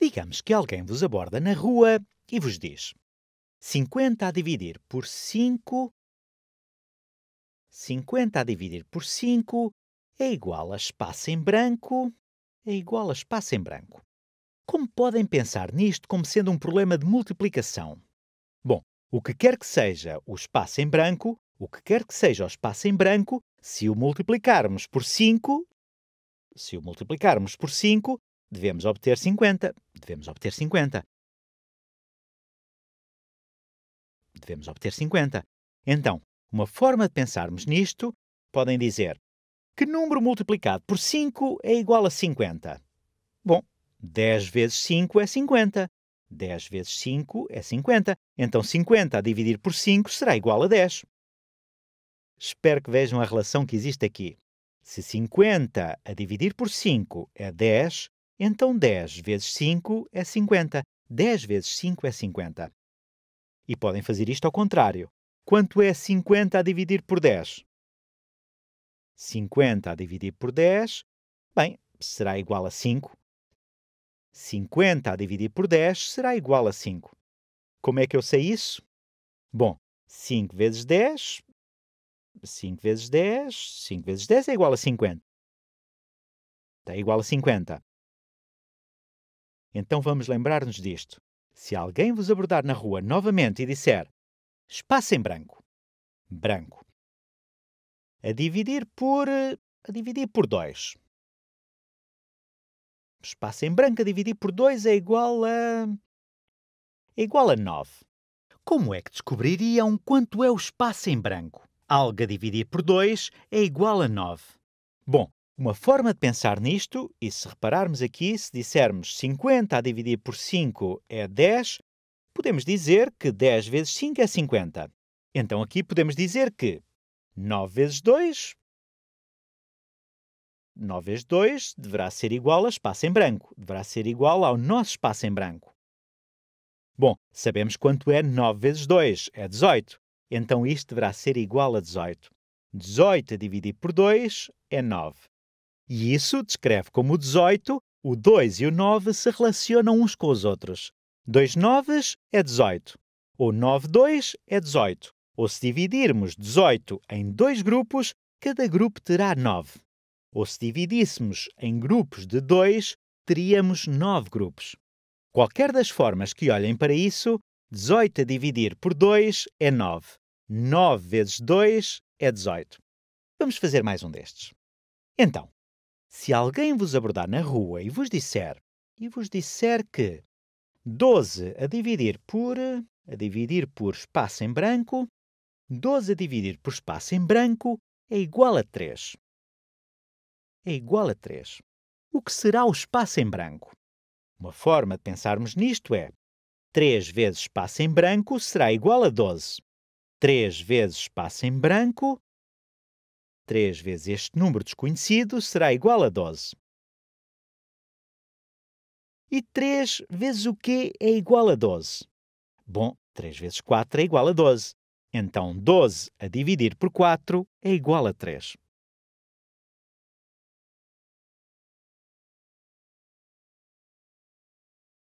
Digamos que alguém vos aborda na rua e vos diz: 50 a dividir por 5. 50 a dividir por 5 é igual a espaço em branco. É igual a espaço em branco. Como podem pensar nisto como sendo um problema de multiplicação? Bom, o que quer que seja o espaço em branco, o que quer que seja o espaço em branco, se o multiplicarmos por 5, se o multiplicarmos por 5, devemos obter 50, devemos obter 50. Devemos obter 50. Então, uma forma de pensarmos nisto, podem dizer que número multiplicado por 5 é igual a 50? Bom, 10 vezes 5 é 50. 10 vezes 5 é 50. Então 50 a dividir por 5 será igual a 10. Espero que vejam a relação que existe aqui. Se 50 a dividir por 5 é 10, então 10 vezes 5 é 50. 10 vezes 5 é 50. E podem fazer isto ao contrário. Quanto é 50 a dividir por 10? 50 a dividir por 10, bem, será igual a 5. 50 a dividir por 10 será igual a 5. Como é que eu sei isso? Bom, 5 vezes 10, 5 vezes 10, 5 vezes 10 é igual a 50. É igual a 50. Então vamos lembrar-nos disto. Se alguém vos abordar na rua novamente e disser espaço em branco, branco, a dividir por. Eh, a dividir por 2. Espaço em branco a dividir por 2 é igual a. é igual a 9. Como é que descobririam quanto é o espaço em branco? Algo a dividir por 2 é igual a 9. Bom, uma forma de pensar nisto, e se repararmos aqui, se dissermos 50 a dividir por 5 é 10, podemos dizer que 10 vezes 5 é 50. Então aqui podemos dizer que 9 vezes 2. 9 vezes 2 deverá ser igual a espaço em branco, deverá ser igual ao nosso espaço em branco. Bom, sabemos quanto é 9 vezes 2, é 18. Então isto deverá ser igual a 18. 18 a dividir por 2 é 9. E isso descreve como o 18, o 2 e o 9 se relacionam uns com os outros. 2 noves é 18, ou 9 2 é 18, ou se dividirmos 18 em dois grupos, cada grupo terá 9. Ou se dividíssemos em grupos de 2, teríamos 9 grupos. Qualquer das formas que olhem para isso, 18 a dividir por 2 é 9. 9 vezes 2 é 18. Vamos fazer mais um destes. Então, se alguém vos abordar na rua e vos disser, e vos disser que 12 a dividir por a dividir por espaço em branco, 12 a dividir por espaço em branco é igual a 3. É igual a 3. O que será o espaço em branco? Uma forma de pensarmos nisto é 3 vezes espaço em branco será igual a 12. 3 vezes espaço em branco 3 vezes este número desconhecido será igual a 12. E 3 vezes o quê é igual a 12? Bom, 3 vezes 4 é igual a 12. Então, 12 a dividir por 4 é igual a 3.